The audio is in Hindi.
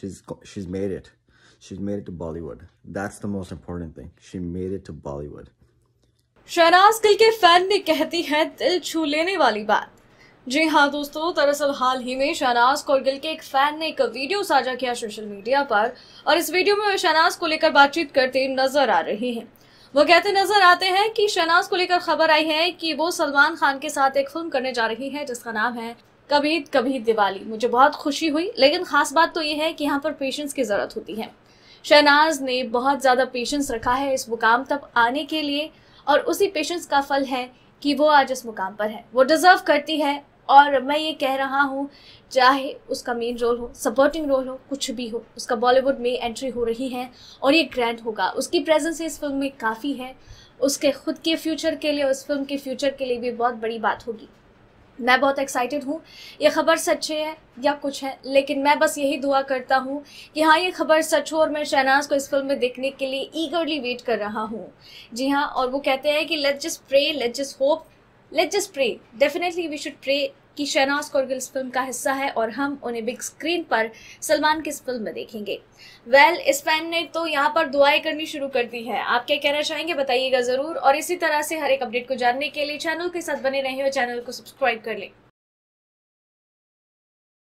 She's she's made it. She's made it to Bollywood. That's the most important thing. She made it to Bollywood. shehnaz Gill ke fan ne kehti hai dil chhu lene wali baat जी हाँ दोस्तों दरअसल हाल ही में शहनाज कौर गिल के एक फैन ने एक वीडियो साझा किया सोशल मीडिया पर और इस वीडियो में वे शहनाज को लेकर बातचीत करते नजर आ रहे हैं वो कहते नजर आते हैं कि शहनाज को लेकर खबर आई है कि वो सलमान खान के साथ एक फिल्म करने जा रही हैं जिसका नाम है कभी कभी दिवाली मुझे बहुत खुशी हुई लेकिन ख़ास बात तो ये है कि यहाँ पर पेशेंस की ज़रूरत होती है शहनाज ने बहुत ज़्यादा पेशेंस रखा है इस मुकाम तक आने के लिए और उसी पेशेंस का फल है कि वो आज इस मुकाम पर है वो डिज़र्व करती है और मैं ये कह रहा हूँ चाहे उसका मेन रोल हो सपोर्टिंग रोल हो कुछ भी हो उसका बॉलीवुड में एंट्री हो रही है और ये ग्रैंड होगा उसकी प्रेजेंस इस फिल्म में काफ़ी है उसके खुद के फ्यूचर के लिए उस फिल्म के फ्यूचर के लिए भी बहुत बड़ी बात होगी मैं बहुत एक्साइटेड हूँ ये ख़बर सच्चे है या कुछ है लेकिन मैं बस यही दुआ करता हूँ कि हाँ ये खबर सच हो और मैं शहनाज को इस फिल्म में देखने के लिए ईगरली वेट कर रहा हूँ जी हाँ और वो कहते हैं कि let just pray let just hope let just pray definitely we should pray कि शहनाज कौर इस फिल्म का हिस्सा है और हम उन्हें बिग स्क्रीन पर सलमान की इस फिल्म में देखेंगे वेल well, इस फैन ने तो यहाँ पर दुआएं करनी शुरू कर दी है आप क्या कहना चाहेंगे बताइएगा ज़रूर और इसी तरह से हर एक अपडेट को जानने के लिए चैनल के साथ बने रहें और चैनल को सब्सक्राइब कर लें